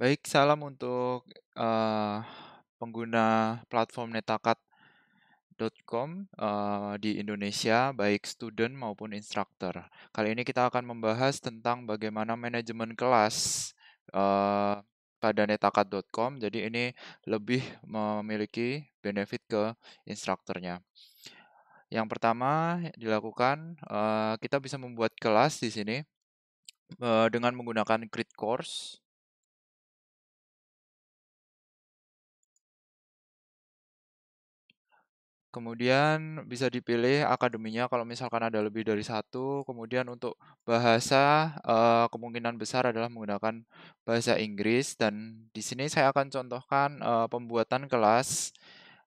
Baik, salam untuk uh, pengguna platform netakat.com uh, eh, di Indonesia, baik student maupun instructor. Kali ini kita akan membahas tentang bagaimana manajemen kelas uh, pada netakat.com. Jadi ini lebih memiliki benefit ke instrukturnya. Yang pertama dilakukan kita bisa membuat kelas di sini dengan menggunakan grid course Kemudian bisa dipilih akademinya kalau misalkan ada lebih dari satu. Kemudian untuk bahasa eh, kemungkinan besar adalah menggunakan bahasa Inggris dan di sini saya akan contohkan eh, pembuatan kelas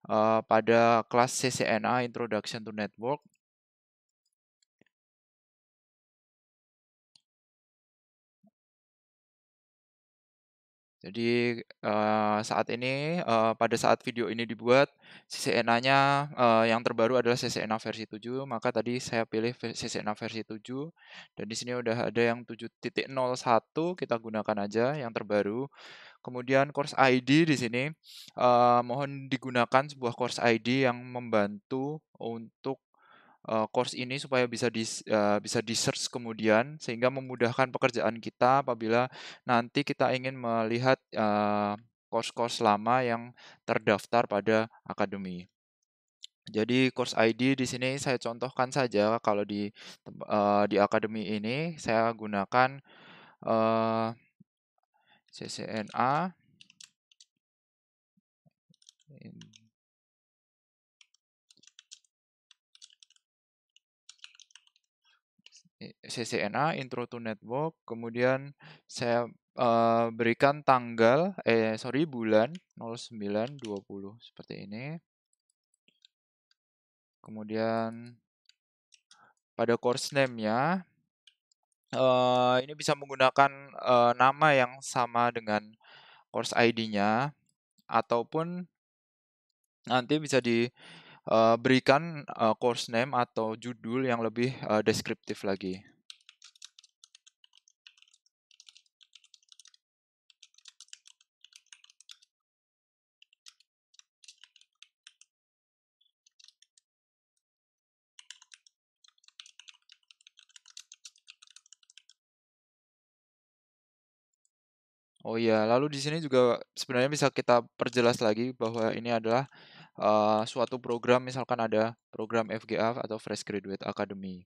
eh, pada kelas CCNA Introduction to Network Jadi uh, saat ini uh, pada saat video ini dibuat CCNA-nya uh, yang terbaru adalah CCNA versi 7, maka tadi saya pilih CCNA versi 7 dan di sini udah ada yang 7.01 kita gunakan aja yang terbaru. Kemudian course ID di sini mohon digunakan sebuah course ID yang membantu untuk uh, course ini supaya bisa di uh, eh, bisa di search kemudian sehingga memudahkan pekerjaan kita apabila nanti kita ingin melihat uh, course-course lama yang terdaftar pada akademi. Jadi course ID di sini saya contohkan saja kalau di uh, di akademi ini saya gunakan uh, CCNA CCNA Intro to Network, kemudian saya uh, berikan tanggal eh sorry bulan 0920 seperti ini. Kemudian pada course name-nya uh, ini bisa menggunakan uh, nama yang sama dengan course ID-nya ataupun nanti bisa di Eh, berikan uh, course name atau judul yang lebih uh, deskriptif lagi. Oh iya, lalu di sini juga sebenarnya bisa kita perjelas lagi bahwa ini adalah uh, suatu program misalkan ada program FGA atau Fresh Graduate Academy.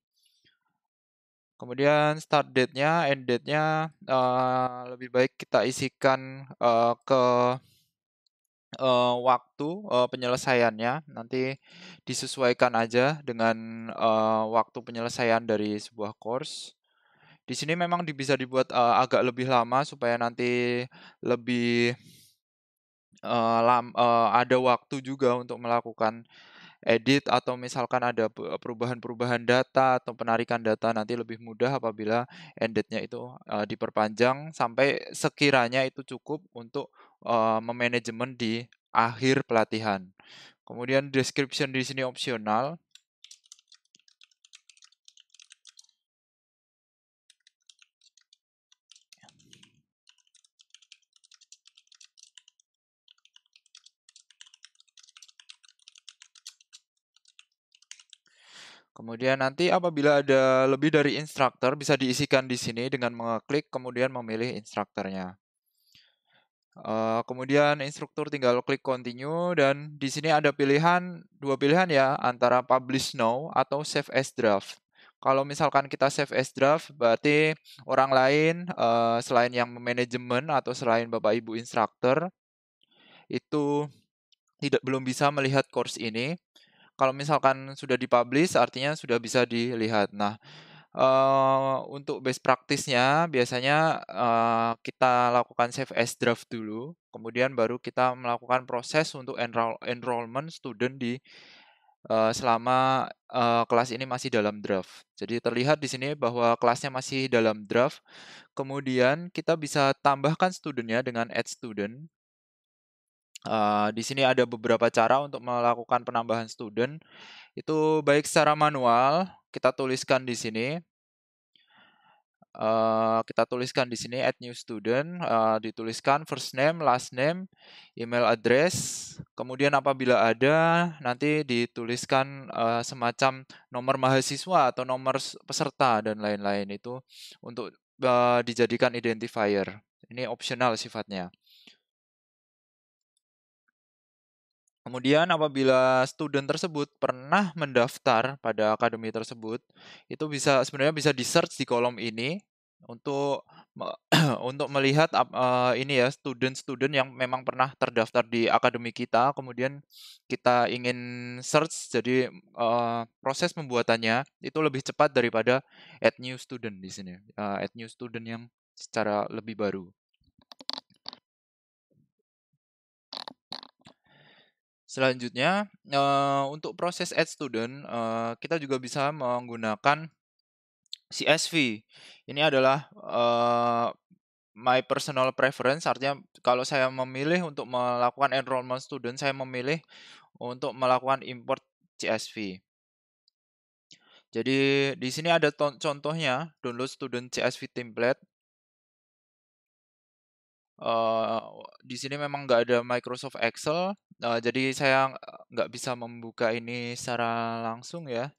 Kemudian start date-nya, end date-nya uh, lebih baik kita isikan uh, ke uh, waktu uh, penyelesaiannya nanti disesuaikan aja dengan uh, waktu penyelesaian dari sebuah course. Di sini memang bisa dibuat uh, agak lebih lama supaya nanti lebih uh, lam, uh, ada waktu juga untuk melakukan edit atau misalkan ada perubahan-perubahan data atau penarikan data nanti lebih mudah apabila endednya itu uh, diperpanjang sampai sekiranya itu cukup untuk uh, memanajemen di akhir pelatihan. Kemudian description di sini opsional. Kemudian nanti apabila ada lebih dari instruktur bisa diisikan di sini dengan mengeklik kemudian memilih instrukturnya. Uh, kemudian instruktur tinggal klik continue dan di sini ada pilihan dua pilihan ya antara publish now atau save as draft. Kalau misalkan kita save as draft berarti orang lain uh, selain yang manajemen atau selain Bapak Ibu instruktur itu tidak belum bisa melihat course ini kalau misalkan sudah dipublish, artinya sudah bisa dilihat. Nah, uh, untuk best practice-nya biasanya uh, kita lakukan save as draft dulu, kemudian baru kita melakukan proses untuk enroll enrollment student di uh, selama uh, kelas ini masih dalam draft. Jadi terlihat di sini bahwa kelasnya masih dalam draft. Kemudian kita bisa tambahkan studentnya dengan add student. Uh, di sini ada beberapa cara untuk melakukan penambahan student. Itu baik secara manual, kita tuliskan di sini. Uh, kita tuliskan di sini add new student, uh, dituliskan first name, last name, email address. Kemudian apabila ada nanti dituliskan uh, semacam nomor mahasiswa atau nomor peserta dan lain-lain itu untuk uh, dijadikan identifier. Ini opsional sifatnya. Kemudian apabila student tersebut pernah mendaftar pada akademi tersebut, itu bisa sebenarnya bisa di search di kolom ini untuk untuk melihat uh, ini ya student-student yang memang pernah terdaftar di akademi kita, kemudian kita ingin search jadi uh, proses pembuatannya itu lebih cepat daripada add new student di sini, uh, add new student yang secara lebih baru. Selanjutnya, uh, untuk proses add student, uh, kita juga bisa menggunakan CSV. Ini adalah uh, my personal preference, artinya kalau saya memilih untuk melakukan enrollment student, saya memilih untuk melakukan import CSV. Jadi di sini ada contohnya download student CSV template di sini memang nggak ada Microsoft Excel, uh, jadi saya nggak bisa membuka ini secara langsung ya.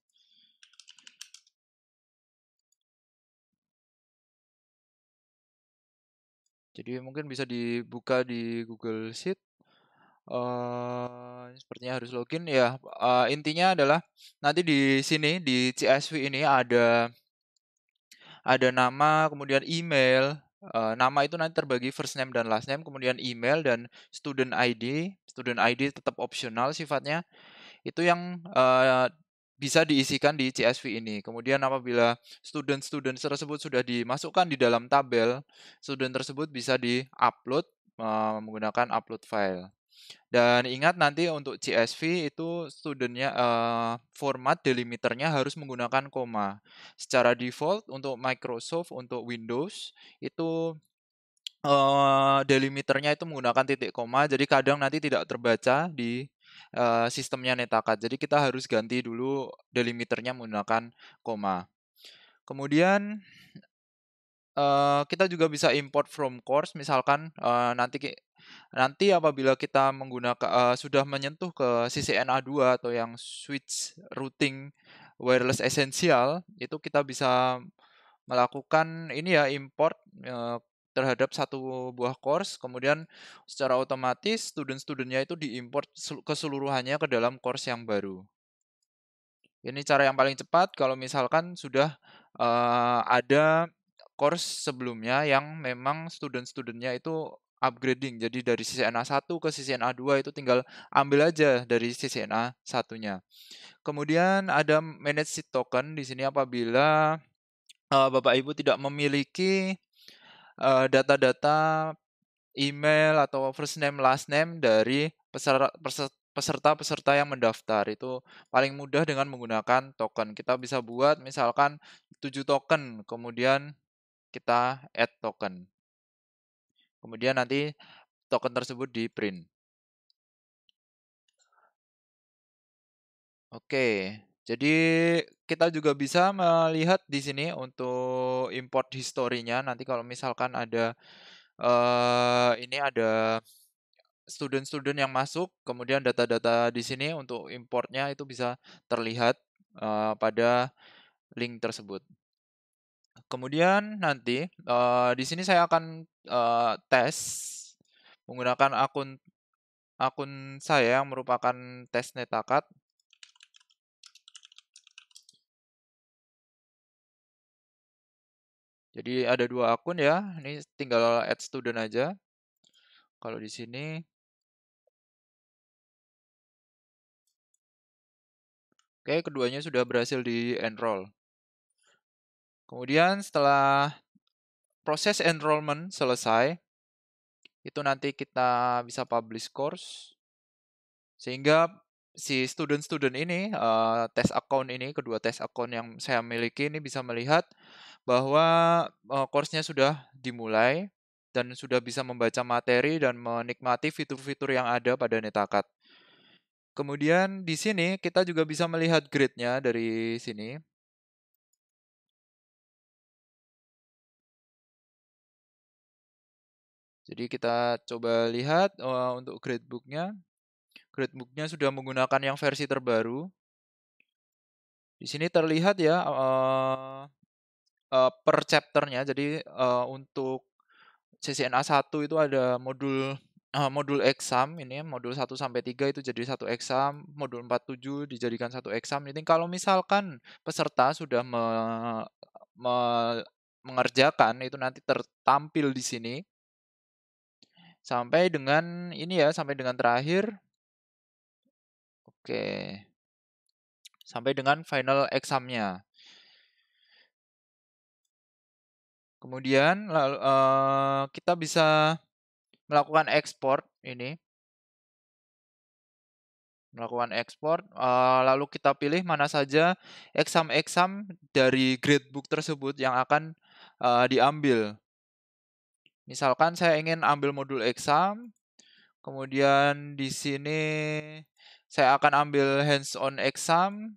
Jadi mungkin bisa dibuka di Google Sheet. Uh, sepertinya harus login ya. Uh, intinya adalah nanti di sini di CSV ini ada ada nama, kemudian email, uh, nama itu nanti terbagi first name dan last name, kemudian email dan student ID. Student ID tetap opsional sifatnya. Itu yang uh, bisa diisikan di CSV ini. Kemudian apabila student-student tersebut sudah dimasukkan di dalam tabel, student tersebut bisa di-upload uh, menggunakan upload file. Dan ingat nanti untuk CSV itu studentnya uh, format delimiternya harus menggunakan koma. Secara default untuk Microsoft untuk Windows itu uh, delimiternya itu menggunakan titik koma. Jadi kadang nanti tidak terbaca di uh, sistemnya netakat. Jadi kita harus ganti dulu delimiternya menggunakan koma. Kemudian uh, kita juga bisa import from course misalkan uh, nanti Nanti apabila kita menggunakan uh, sudah menyentuh ke CCNA2 atau yang switch routing wireless esensial, itu kita bisa melakukan ini ya import uh, terhadap satu buah course, kemudian secara otomatis student-studentnya itu diimport keseluruhannya ke dalam course yang baru. Ini cara yang paling cepat kalau misalkan sudah uh, ada course sebelumnya yang memang student-studentnya itu upgrading. Jadi dari sisi NA1 ke sisi NA2 itu tinggal ambil aja dari sisi NA1-nya. Kemudian ada manage seed token di sini apabila uh, Bapak Ibu tidak memiliki eh, data-data uh, email atau first name last name dari peserta-peserta yang mendaftar itu paling mudah dengan menggunakan token. Kita bisa buat misalkan 7 token, kemudian kita add token. Kemudian nanti token tersebut di print. Oke, jadi kita juga bisa melihat di sini untuk import historinya. Nanti kalau misalkan ada uh, ini ada student-student yang masuk, kemudian data-data di sini untuk importnya itu bisa terlihat uh, pada link tersebut. Kemudian nanti uh, di sini saya akan uh, tes menggunakan akun akun saya yang merupakan tes netakat. Jadi ada dua akun ya. Ini tinggal add student aja. Kalau di sini Oke, keduanya sudah berhasil di enroll. Kemudian setelah proses enrollment selesai, itu nanti kita bisa publish course sehingga si student-student ini uh, tes account ini kedua tes account yang saya miliki ini bisa melihat bahwa eh, course-nya sudah dimulai dan sudah bisa membaca materi dan menikmati fitur-fitur yang ada pada Netakat. Kemudian di sini kita juga bisa melihat grade-nya dari sini. Jadi kita coba lihat uh, untuk gradebooknya. Gradebooknya sudah menggunakan yang versi terbaru. Di sini terlihat ya uh, uh, per chapternya. Jadi uh, untuk CCNA 1 itu ada modul uh, modul exam ini modul 1 sampai 3 itu jadi satu exam, modul 47 dijadikan satu exam. Jadi kalau misalkan peserta sudah me, me, mengerjakan itu nanti tertampil di sini sampai dengan ini ya, sampai dengan terakhir. Oke. Sampai dengan final examnya. Kemudian lalu, uh, kita bisa melakukan ekspor ini. Melakukan ekspor, uh, lalu kita pilih mana saja exam-exam dari gradebook tersebut yang akan uh, diambil. Misalkan saya ingin ambil modul exam, kemudian di sini saya akan ambil hands-on exam,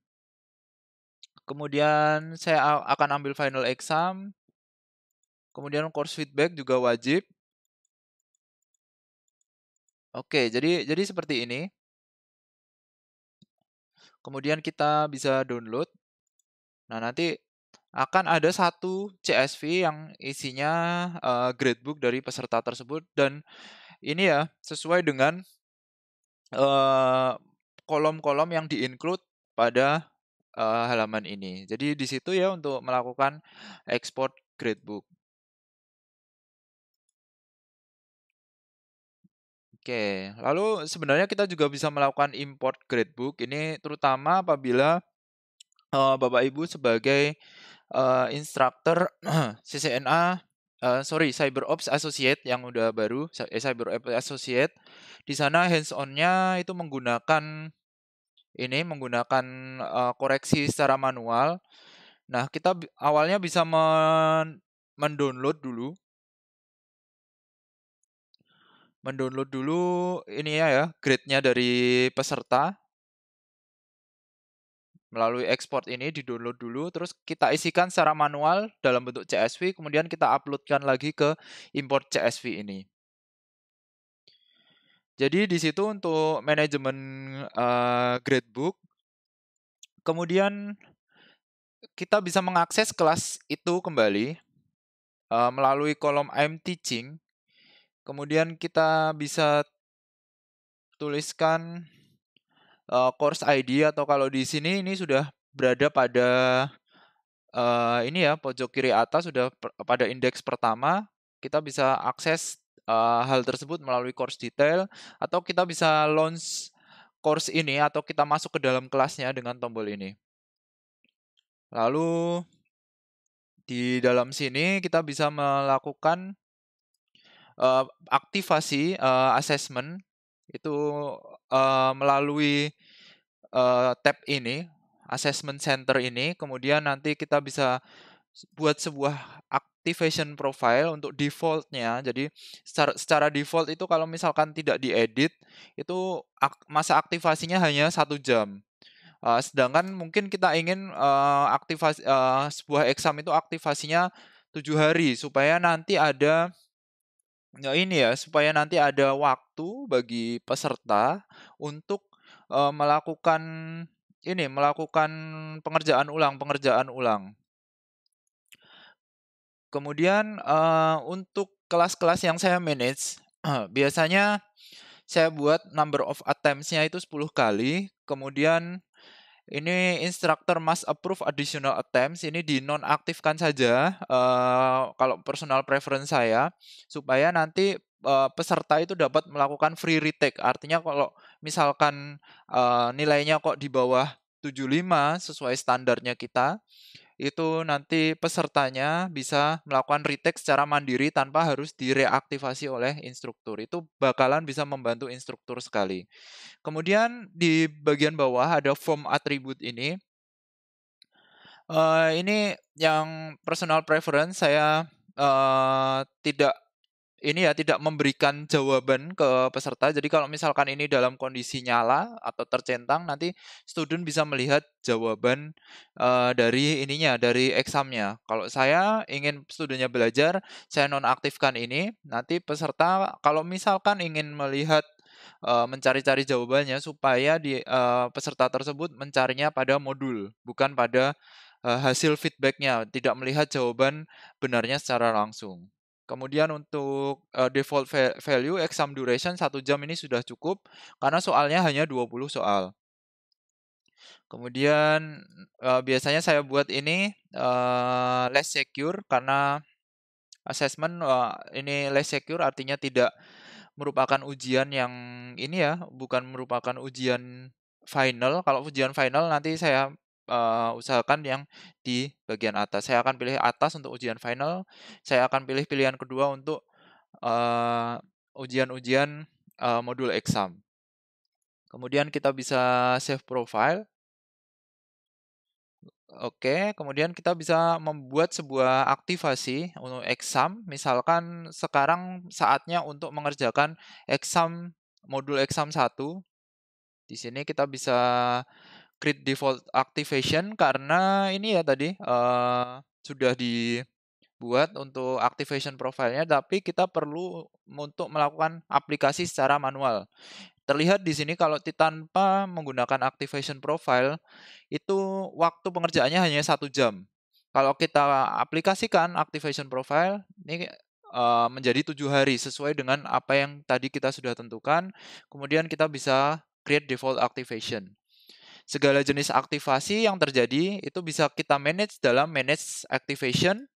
kemudian saya akan ambil final exam, kemudian course feedback juga wajib. Oke, jadi jadi seperti ini. Kemudian kita bisa download. Nah, nanti akan ada satu CSV yang isinya uh, gradebook dari peserta tersebut dan ini ya sesuai dengan kolom eh, kolom-kolom yang diinclude pada uh, halaman ini. Jadi di situ ya untuk melakukan export gradebook. Oke, lalu sebenarnya kita juga bisa melakukan import gradebook ini terutama apabila uh, Bapak Ibu sebagai uh, instructor CCNA uh, eh, sorry cyber ops associate yang udah baru eh, cyber ops associate di sana hands onnya itu menggunakan ini menggunakan uh, koreksi secara manual nah kita awalnya bisa men mendownload dulu mendownload dulu ini ya ya grade-nya dari peserta Melalui export ini di download dulu, terus kita isikan secara manual dalam bentuk CSV, kemudian kita uploadkan lagi ke import CSV ini. Jadi di situ untuk manajemen uh, gradebook, kemudian kita bisa mengakses kelas itu kembali uh, melalui kolom I'm teaching. Kemudian kita bisa tuliskan uh, course ID atau kalau di sini ini sudah berada pada uh, ini ya pojok kiri atas sudah per, pada indeks pertama kita bisa akses uh, hal tersebut melalui course detail atau kita bisa launch course ini atau kita masuk ke dalam kelasnya dengan tombol ini. Lalu di dalam sini kita bisa melakukan uh, aktivasi uh, assessment itu Eh, melalui uh, tab ini, assessment center ini, kemudian nanti kita bisa buat sebuah activation profile untuk defaultnya. Jadi secara, secara default itu kalau misalkan tidak diedit, itu ak masa aktivasinya hanya satu jam. Uh, sedangkan mungkin kita ingin uh, aktivasi uh, sebuah exam itu aktivasinya tujuh hari supaya nanti ada ya ini ya supaya nanti ada waktu bagi peserta untuk uh, melakukan ini melakukan pengerjaan ulang pengerjaan ulang. Kemudian uh, untuk kelas-kelas yang saya manage biasanya saya buat number of attempts-nya itu 10 kali, kemudian ini instructor must approve additional attempts. Ini dinonaktifkan saja uh, kalau personal preference saya supaya nanti uh, peserta itu dapat melakukan free retake. Artinya kalau misalkan uh, nilainya kok di bawah 75 sesuai standarnya kita, itu nanti pesertanya bisa melakukan retake secara mandiri tanpa harus direaktivasi oleh instruktur. Itu bakalan bisa membantu instruktur sekali. Kemudian di bagian bawah ada form atribut ini. Uh, ini yang personal preference saya uh, tidak ini ya tidak memberikan jawaban ke peserta. Jadi kalau misalkan ini dalam kondisi nyala atau tercentang, nanti student bisa melihat jawaban uh, dari ininya, dari examnya. Kalau saya ingin studentnya belajar, saya nonaktifkan ini. Nanti peserta kalau misalkan ingin melihat eh, mencari-cari jawabannya supaya di uh, peserta tersebut mencarinya pada modul, bukan pada uh, hasil feedbacknya, tidak melihat jawaban benarnya secara langsung. Kemudian untuk uh, default value exam duration 1 jam ini sudah cukup karena soalnya hanya 20 soal. Kemudian uh, biasanya saya buat ini uh, less secure karena assessment uh, ini less secure artinya tidak merupakan ujian yang ini ya, bukan merupakan ujian final. Kalau ujian final nanti saya uh, usahakan yang di bagian atas. Saya akan pilih atas untuk ujian final. Saya akan pilih pilihan kedua untuk ujian eh, ujian-ujian uh, modul exam. Kemudian kita bisa save profile. Oke, kemudian kita bisa membuat sebuah aktivasi untuk exam. Misalkan sekarang saatnya untuk mengerjakan exam modul exam 1. Di sini kita bisa create default activation karena ini ya tadi uh, sudah dibuat untuk activation profilnya tapi kita perlu untuk melakukan aplikasi secara manual. Terlihat di sini kalau tanpa menggunakan activation profile itu waktu pengerjaannya hanya satu jam. Kalau kita aplikasikan activation profile ini eh, menjadi tujuh hari sesuai dengan apa yang tadi kita sudah tentukan. Kemudian kita bisa create default activation. Segala jenis aktivasi yang terjadi itu bisa kita manage dalam manage activation.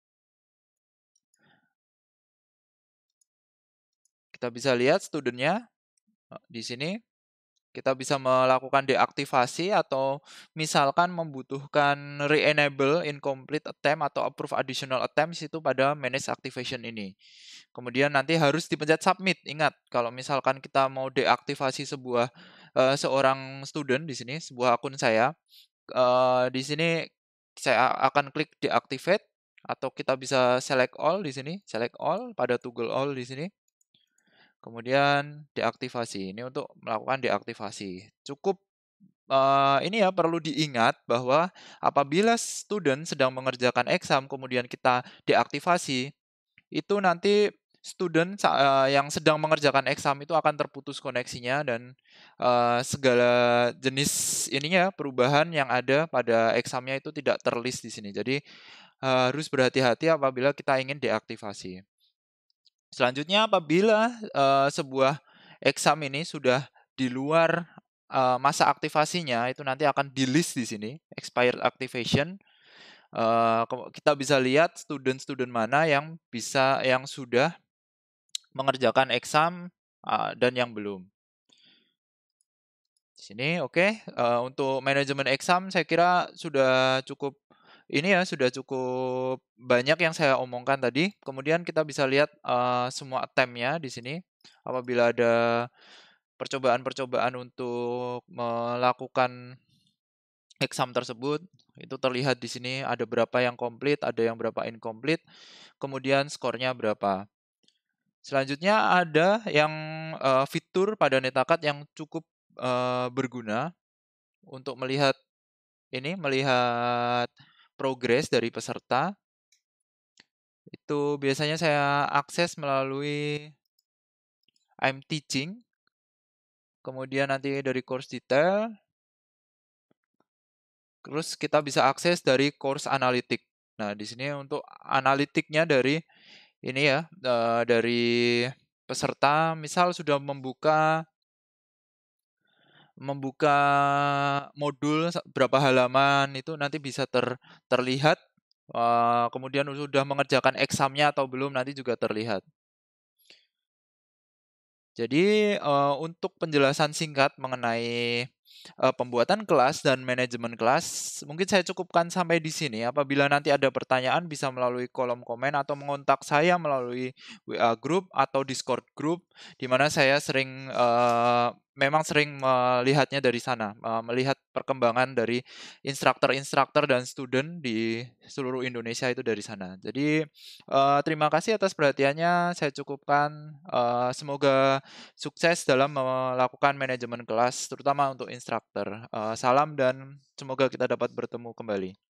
Kita bisa lihat studentnya eh, di sini. Kita bisa melakukan deaktivasi atau misalkan membutuhkan re-enable incomplete attempt atau approve additional attempts itu pada manage activation ini. Kemudian nanti harus dipencet submit. Ingat, kalau misalkan kita mau deaktivasi sebuah Eh, seorang student di sini sebuah akun saya. Uh, di sini saya akan klik deactivate atau kita bisa select all di sini, select all pada toggle all di sini. Kemudian deaktivasi. Ini untuk melakukan deaktivasi. Cukup uh, ini ya perlu diingat bahwa apabila student sedang mengerjakan exam kemudian kita deaktivasi itu nanti student eh, yang sedang mengerjakan exam itu akan terputus koneksinya dan eh, segala jenis ininya perubahan yang ada pada examnya itu tidak terlist di sini. Jadi eh, harus berhati-hati apabila kita ingin deaktivasi. Selanjutnya apabila sebuah exam ini sudah di luar masa aktivasinya itu nanti akan di list di sini expired activation. kita bisa lihat student-student mana yang bisa yang sudah mengerjakan exam uh, dan yang belum. Di sini oke, okay. uh, eh, untuk manajemen exam saya kira sudah cukup ini ya sudah cukup banyak yang saya omongkan tadi. Kemudian kita bisa lihat uh, semua attempt-nya di sini. Apabila ada percobaan-percobaan untuk melakukan exam tersebut, itu terlihat di sini ada berapa yang komplit, ada yang berapa incomplete, kemudian skornya berapa. Selanjutnya ada yang uh, fitur pada netakat yang cukup uh, berguna untuk melihat ini melihat progres dari peserta. Itu biasanya saya akses melalui I'm teaching. Kemudian nanti dari course detail. Terus kita bisa akses dari course analitik. Nah, di sini untuk analitiknya dari ini ya eh, dari peserta misal sudah membuka membuka modul berapa halaman itu nanti bisa ter, terlihat eh, kemudian sudah mengerjakan examnya atau belum nanti juga terlihat jadi eh, untuk penjelasan singkat mengenai uh, pembuatan kelas dan manajemen kelas. Mungkin saya cukupkan sampai di sini. Apabila nanti ada pertanyaan bisa melalui kolom komen atau mengontak saya melalui WA group atau Discord group di mana saya sering uh, memang sering melihatnya dari sana, melihat perkembangan dari instruktur-instruktur dan student di seluruh Indonesia itu dari sana. Jadi eh, terima kasih atas perhatiannya, saya cukupkan. Eh, semoga sukses dalam melakukan manajemen kelas, terutama untuk instruktur. Eh, salam dan semoga kita dapat bertemu kembali.